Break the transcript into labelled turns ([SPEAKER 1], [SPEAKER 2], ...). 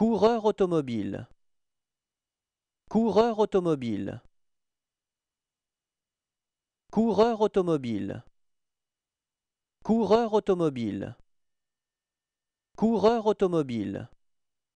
[SPEAKER 1] Coureur automobile. Coureur automobile. Coureur automobile. Coureur automobile. Coureur automobile.